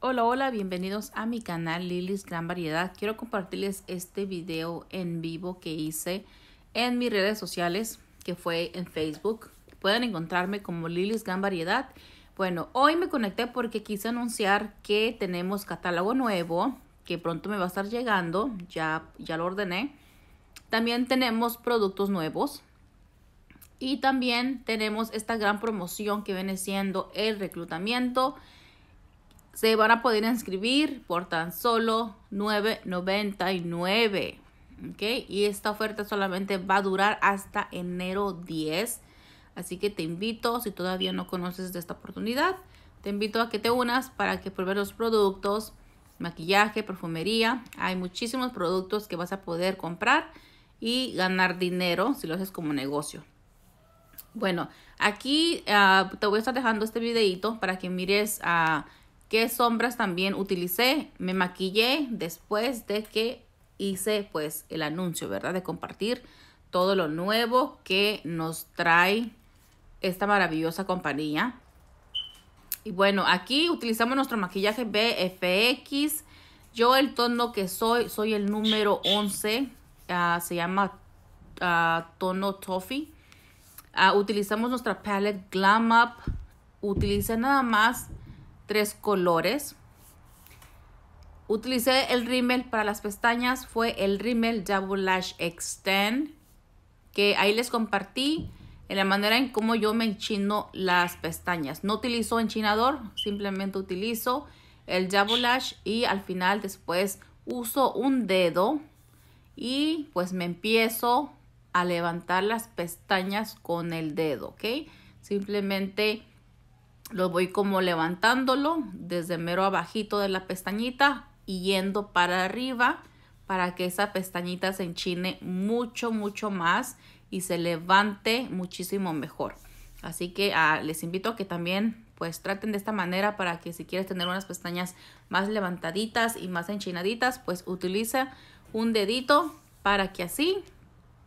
Hola, hola, bienvenidos a mi canal Lilis Gran Variedad. Quiero compartirles este video en vivo que hice en mis redes sociales, que fue en Facebook. Pueden encontrarme como Lilis Gran Variedad. Bueno, hoy me conecté porque quise anunciar que tenemos catálogo nuevo, que pronto me va a estar llegando, ya, ya lo ordené. También tenemos productos nuevos. Y también tenemos esta gran promoción que viene siendo el reclutamiento se van a poder inscribir por tan solo 9.99. ¿okay? Y esta oferta solamente va a durar hasta enero 10. Así que te invito, si todavía no conoces de esta oportunidad, te invito a que te unas para que pruebes los productos, maquillaje, perfumería. Hay muchísimos productos que vas a poder comprar y ganar dinero si lo haces como negocio. Bueno, aquí ah, te voy a estar dejando este videito para que mires a... Ah, qué sombras también utilicé. Me maquillé después de que hice pues el anuncio, ¿verdad? De compartir todo lo nuevo que nos trae esta maravillosa compañía. Y bueno, aquí utilizamos nuestro maquillaje BFX. Yo el tono que soy, soy el número 11. Ah, se llama ah, tono toffee. Ah, utilizamos nuestra palette Glam Up. Utilicé nada más tres colores. Utilicé el rímel para las pestañas, fue el rímel Double Lash Extend, que ahí les compartí en la manera en cómo yo me enchino las pestañas. No utilizo enchinador, simplemente utilizo el Double Lash y al final después uso un dedo y pues me empiezo a levantar las pestañas con el dedo, ¿ok? Simplemente lo voy como levantándolo desde mero abajito de la pestañita y yendo para arriba para que esa pestañita se enchine mucho, mucho más y se levante muchísimo mejor. Así que ah, les invito a que también pues traten de esta manera para que si quieres tener unas pestañas más levantaditas y más enchinaditas, pues utiliza un dedito para que así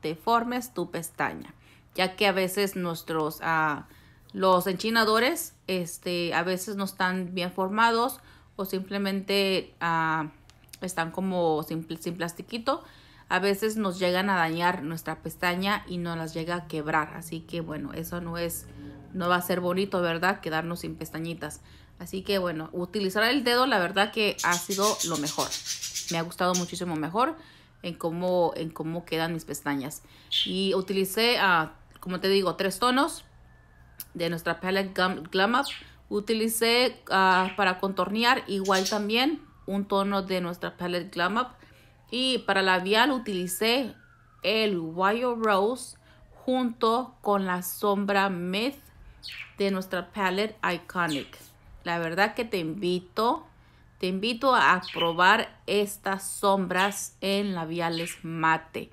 te formes tu pestaña. Ya que a veces nuestros... Ah, los enchinadores este, a veces no están bien formados o simplemente ah, están como sin, sin plastiquito. A veces nos llegan a dañar nuestra pestaña y nos las llega a quebrar. Así que bueno, eso no es, no va a ser bonito, ¿verdad? Quedarnos sin pestañitas. Así que bueno, utilizar el dedo la verdad que ha sido lo mejor. Me ha gustado muchísimo mejor en cómo, en cómo quedan mis pestañas. Y utilicé, ah, como te digo, tres tonos de nuestra palette Glam Up. Utilicé ah, para contornear igual también un tono de nuestra palette Glam Up. Y para labial utilicé el Wild Rose junto con la sombra Myth de nuestra palette Iconic. La verdad que te invito, te invito a probar estas sombras en labiales mate.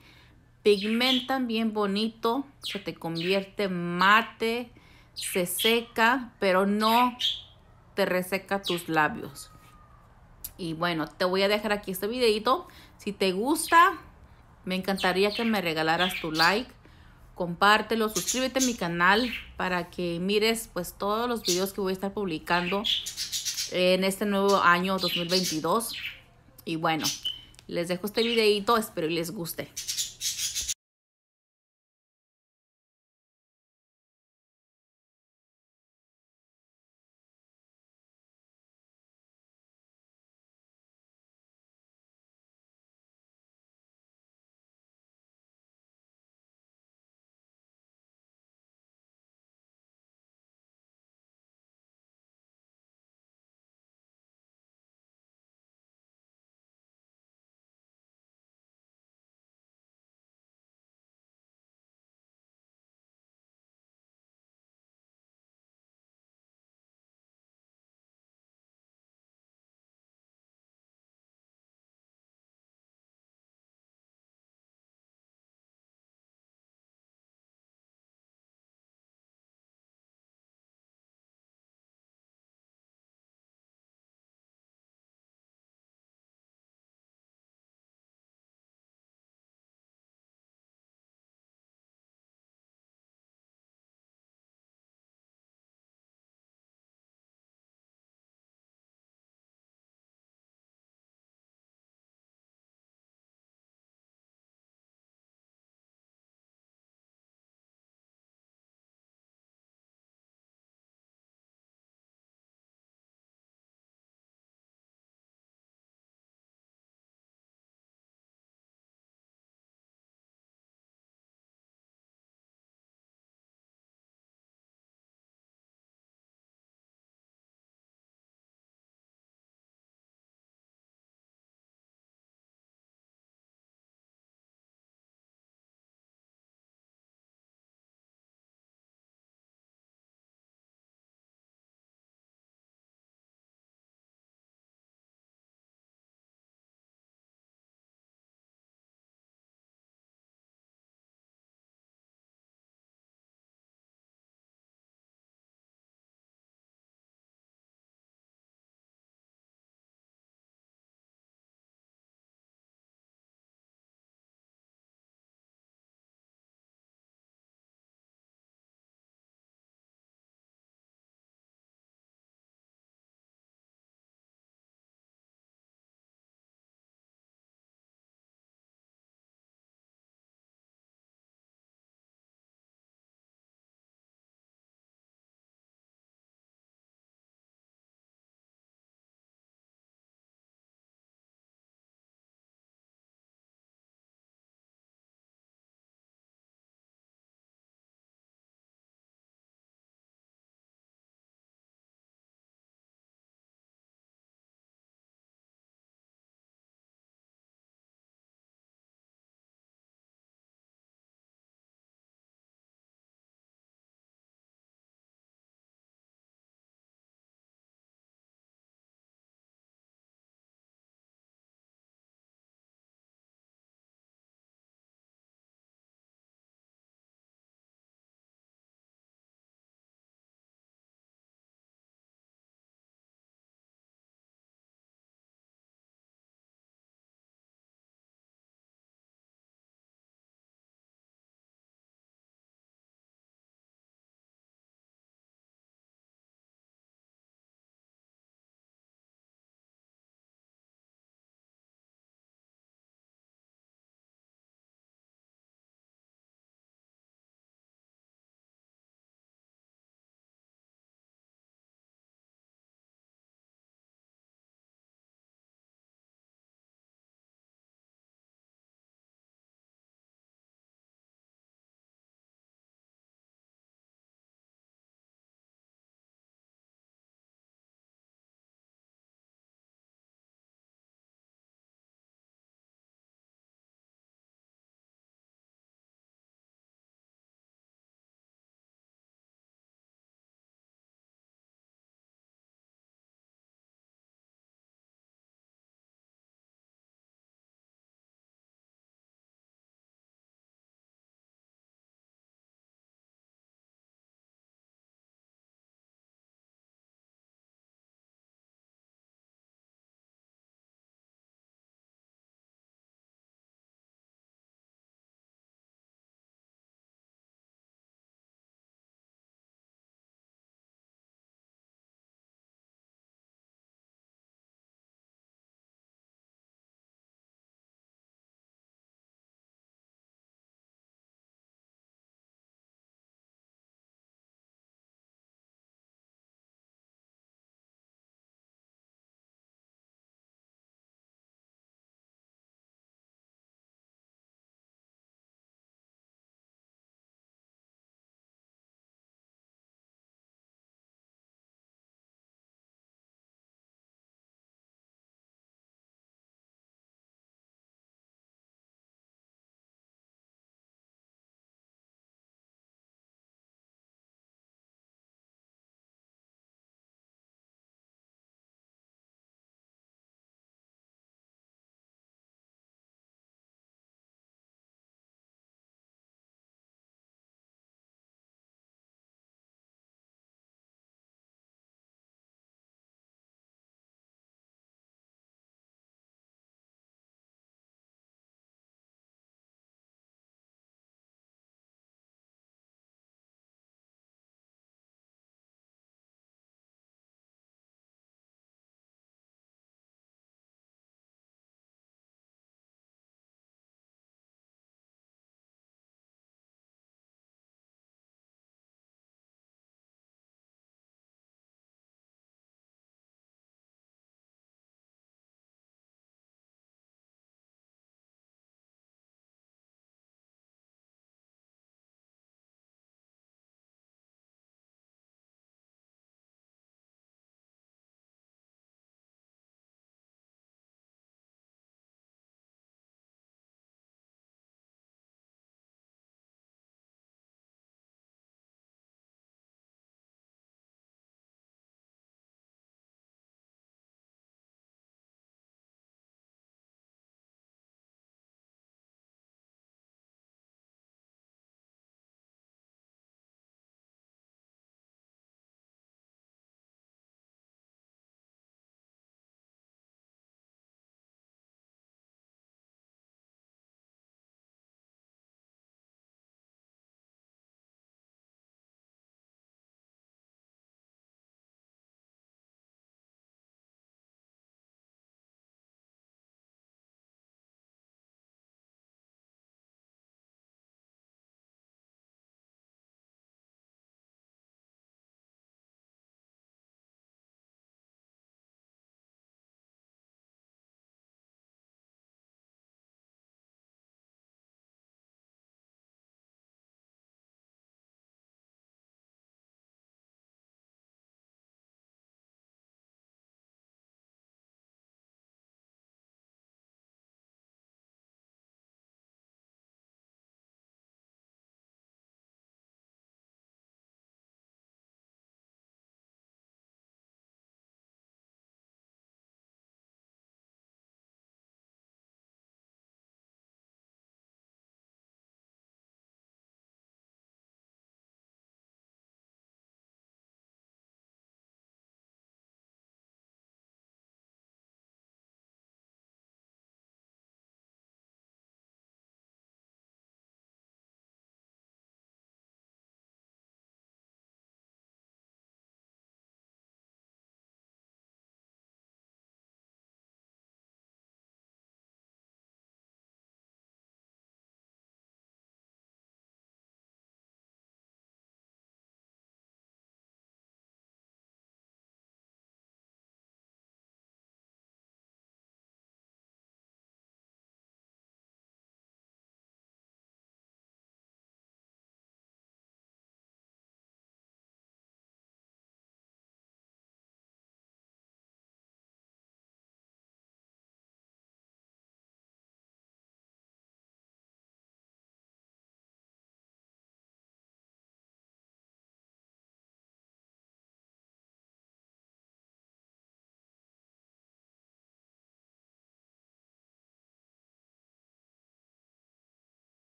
Pigmentan bien bonito, se te convierte mate se seca, pero no te reseca tus labios. Y bueno, te voy a dejar aquí este videito. Si te gusta, me encantaría que me regalaras tu like. Compártelo, suscríbete a mi canal para que mires pues todos los videos que voy a estar publicando en este nuevo año 2022. Y bueno, les dejo este videito, espero que les guste.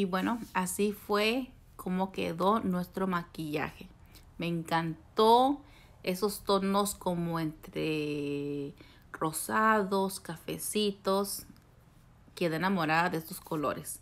Y bueno, así fue como quedó nuestro maquillaje. Me encantó esos tonos como entre rosados, cafecitos. Quedé enamorada de estos colores.